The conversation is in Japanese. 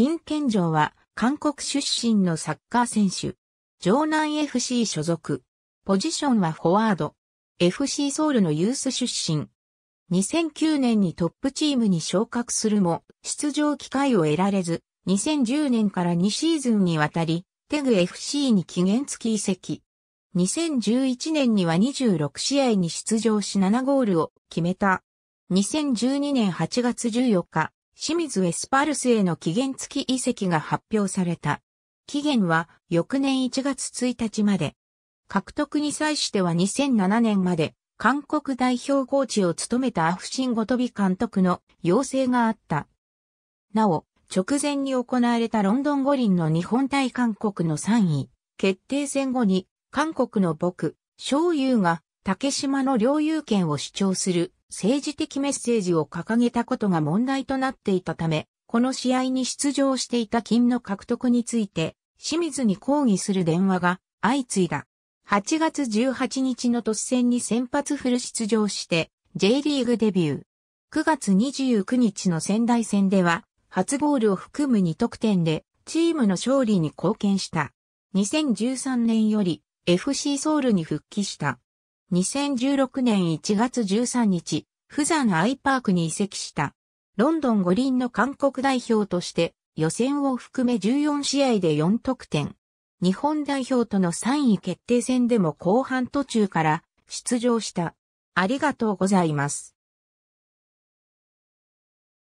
金健城は、韓国出身のサッカー選手。城南 FC 所属。ポジションはフォワード。FC ソウルのユース出身。2009年にトップチームに昇格するも、出場機会を得られず、2010年から2シーズンにわたり、テグ FC に期限付き移籍。2011年には26試合に出場し7ゴールを決めた。2012年8月14日、清水エスパルスへの期限付き移籍が発表された。期限は翌年1月1日まで。獲得に際しては2007年まで韓国代表コーチを務めたアフシンゴトビ監督の要請があった。なお、直前に行われたロンドン五輪の日本対韓国の3位決定戦後に韓国の僕、昭優が竹島の領有権を主張する政治的メッセージを掲げたことが問題となっていたため、この試合に出場していた金の獲得について、清水に抗議する電話が相次いだ。8月18日の突戦に先発フル出場して J リーグデビュー。9月29日の仙台戦では、初ゴールを含む2得点で、チームの勝利に貢献した。2013年より FC ソウルに復帰した。2016年1月13日、富山アイパークに移籍した。ロンドン五輪の韓国代表として予選を含め14試合で4得点。日本代表との3位決定戦でも後半途中から出場した。ありがとうございます。